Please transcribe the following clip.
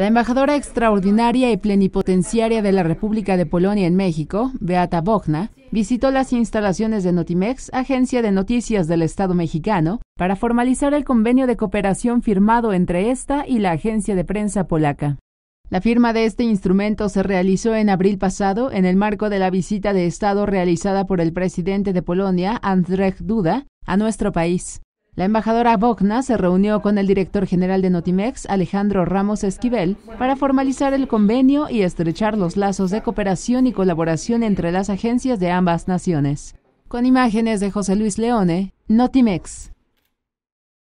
La embajadora extraordinaria y plenipotenciaria de la República de Polonia en México, Beata Bogna, visitó las instalaciones de Notimex, agencia de noticias del Estado mexicano, para formalizar el convenio de cooperación firmado entre esta y la agencia de prensa polaca. La firma de este instrumento se realizó en abril pasado en el marco de la visita de Estado realizada por el presidente de Polonia, Andrzej Duda, a nuestro país. La embajadora Bogna se reunió con el director general de Notimex, Alejandro Ramos Esquivel, para formalizar el convenio y estrechar los lazos de cooperación y colaboración entre las agencias de ambas naciones. Con imágenes de José Luis Leone, Notimex.